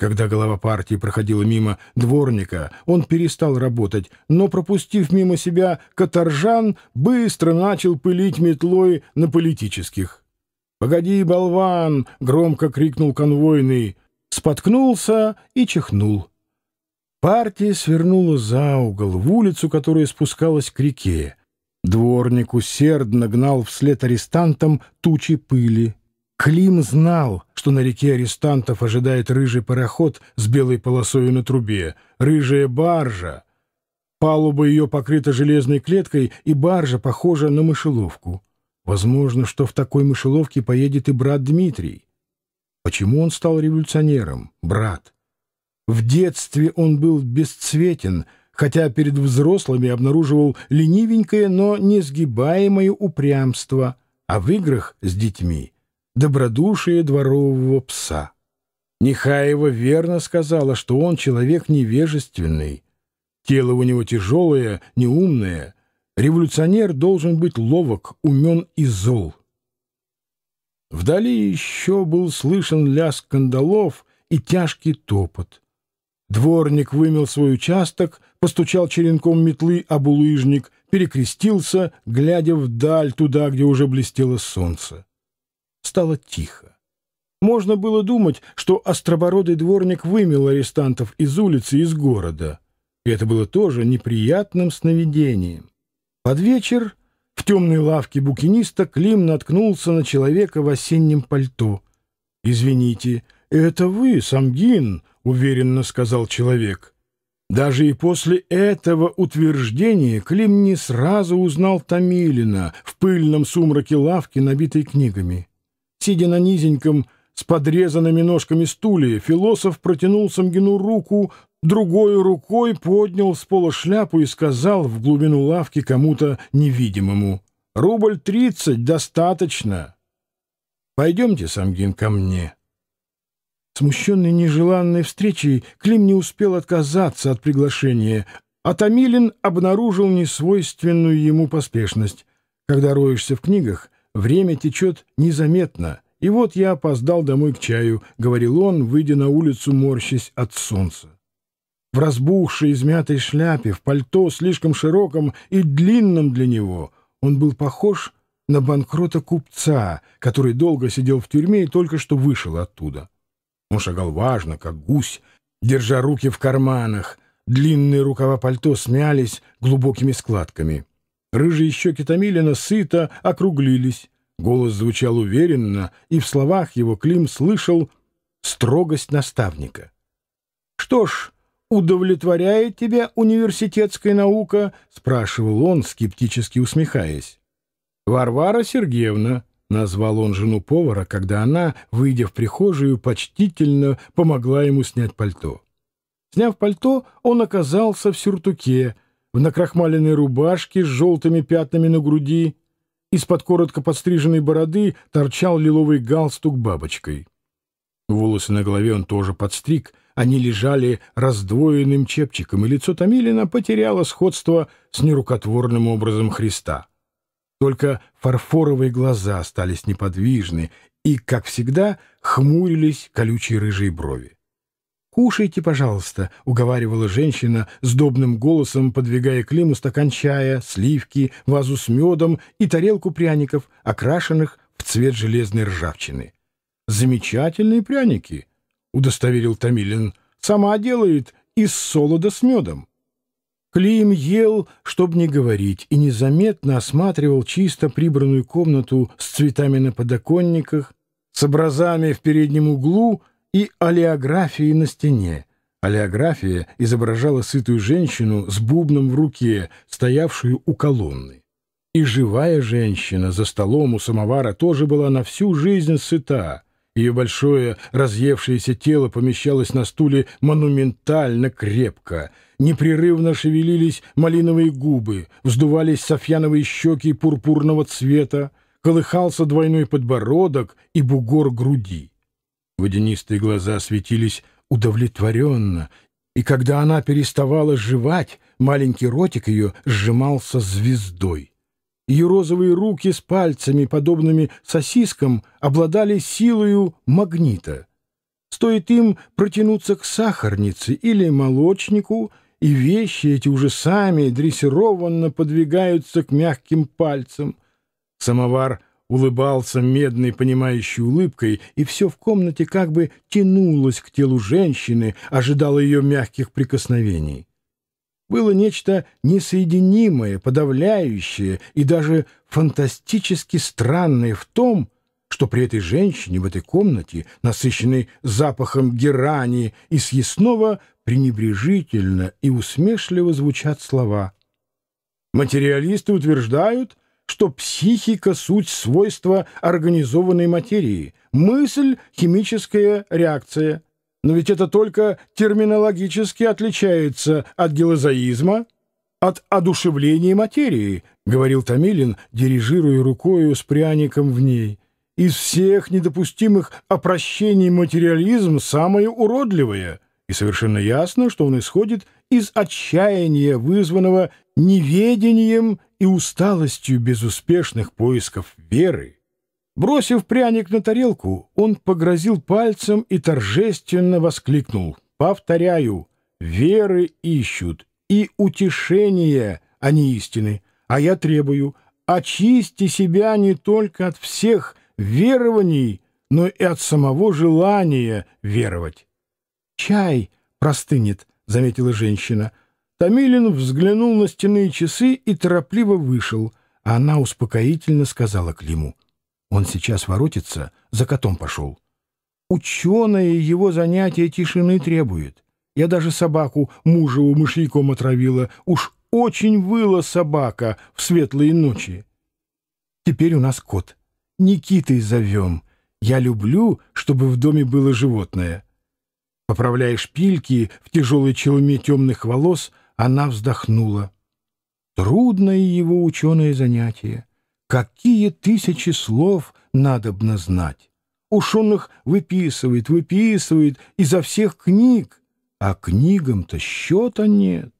Когда голова партии проходила мимо дворника, он перестал работать, но, пропустив мимо себя каторжан, быстро начал пылить метлой на политических. «Погоди, болван!» — громко крикнул конвойный. Споткнулся и чихнул. Партия свернула за угол, в улицу, которая спускалась к реке. Дворник усердно гнал вслед арестантам тучи пыли. Клим знал, что на реке арестантов ожидает рыжий пароход с белой полосой на трубе, рыжая баржа. Палуба ее покрыта железной клеткой, и баржа похожа на мышеловку. Возможно, что в такой мышеловке поедет и брат Дмитрий. Почему он стал революционером, брат? В детстве он был бесцветен, хотя перед взрослыми обнаруживал ленивенькое, но несгибаемое упрямство, а в играх с детьми — добродушие дворового пса. Нехаева верно сказала, что он человек невежественный. Тело у него тяжелое, неумное. Революционер должен быть ловок, умен и зол. Вдали еще был слышен лязг кандалов и тяжкий топот. Дворник вымел свой участок, постучал черенком метлы об улыжник, перекрестился, глядя вдаль, туда, где уже блестело солнце стало тихо. Можно было думать, что остробородый дворник вымел арестантов из улицы, из города. И это было тоже неприятным сновидением. Под вечер в темной лавке букиниста Клим наткнулся на человека в осеннем пальто. «Извините, это вы, Самгин», — уверенно сказал человек. Даже и после этого утверждения Клим не сразу узнал Томилина в пыльном сумраке лавки, набитой книгами. Сидя на низеньком, с подрезанными ножками стуле, философ протянул Самгину руку, другой рукой поднял с пола шляпу и сказал в глубину лавки кому-то невидимому. «Рубль тридцать достаточно. Пойдемте, Самгин, ко мне». Смущенный нежеланной встречей, Клим не успел отказаться от приглашения, а Томилин обнаружил несвойственную ему поспешность. Когда роешься в книгах — Время течет незаметно, и вот я опоздал домой к чаю, — говорил он, выйдя на улицу, морщась от солнца. В разбухшей измятой шляпе, в пальто слишком широком и длинном для него, он был похож на банкрота купца, который долго сидел в тюрьме и только что вышел оттуда. Он шагал важно, как гусь, держа руки в карманах, длинные рукава пальто смялись глубокими складками — Рыжие щеки Томилина сыто округлились. Голос звучал уверенно, и в словах его Клим слышал строгость наставника. — Что ж, удовлетворяет тебя университетская наука? — спрашивал он, скептически усмехаясь. — Варвара Сергеевна, — назвал он жену повара, когда она, выйдя в прихожую, почтительно помогла ему снять пальто. Сняв пальто, он оказался в сюртуке — в накрахмаленной рубашке с желтыми пятнами на груди. Из-под коротко подстриженной бороды торчал лиловый галстук бабочкой. Волосы на голове он тоже подстриг, они лежали раздвоенным чепчиком, и лицо Томилина потеряло сходство с нерукотворным образом Христа. Только фарфоровые глаза остались неподвижны и, как всегда, хмурились колючие рыжие брови. «Кушайте, пожалуйста», — уговаривала женщина с добным голосом, подвигая Климу стакан чая, сливки, вазу с медом и тарелку пряников, окрашенных в цвет железной ржавчины. «Замечательные пряники», — удостоверил Томилин. «Сама делает из солода с медом». Клим ел, чтобы не говорить, и незаметно осматривал чисто прибранную комнату с цветами на подоконниках, с образами в переднем углу и олеографии на стене. Олеография изображала сытую женщину с бубном в руке, стоявшую у колонны. И живая женщина за столом у самовара тоже была на всю жизнь сыта. Ее большое разъевшееся тело помещалось на стуле монументально крепко. Непрерывно шевелились малиновые губы, вздувались софьяновые щеки пурпурного цвета, колыхался двойной подбородок и бугор груди. Водянистые глаза светились удовлетворенно, и когда она переставала жевать, маленький ротик ее сжимался звездой. Ее розовые руки с пальцами, подобными сосискам, обладали силою магнита. Стоит им протянуться к сахарнице или молочнику, и вещи эти уже сами дрессированно подвигаются к мягким пальцам. Самовар улыбался медной понимающей улыбкой, и все в комнате как бы тянулось к телу женщины, ожидало ее мягких прикосновений. Было нечто несоединимое, подавляющее и даже фантастически странное в том, что при этой женщине в этой комнате, насыщенной запахом герани и съестного, пренебрежительно и усмешливо звучат слова. Материалисты утверждают, что психика — суть свойства организованной материи, мысль — химическая реакция. Но ведь это только терминологически отличается от гелозаизма, от одушевления материи, — говорил Томилин, дирижируя рукою с пряником в ней. Из всех недопустимых опрощений материализм самое уродливое — и совершенно ясно, что он исходит из отчаяния, вызванного неведением и усталостью безуспешных поисков веры. Бросив пряник на тарелку, он погрозил пальцем и торжественно воскликнул. «Повторяю, веры ищут, и утешения, а не истины. А я требую, очисти себя не только от всех верований, но и от самого желания веровать». «Чай простынет», — заметила женщина. Томилин взглянул на стенные часы и торопливо вышел, а она успокоительно сказала Климу. «Он сейчас воротится, за котом пошел». «Ученое его занятие тишины требует. Я даже собаку мужеву мышьяком отравила. Уж очень выла собака в светлые ночи. Теперь у нас кот. Никитой зовем. Я люблю, чтобы в доме было животное». Поправляя шпильки в тяжелой челме темных волос, она вздохнула. Трудное его ученое занятие. Какие тысячи слов надобно знать? Уж он их выписывает, выписывает изо всех книг, а книгам-то счета нет.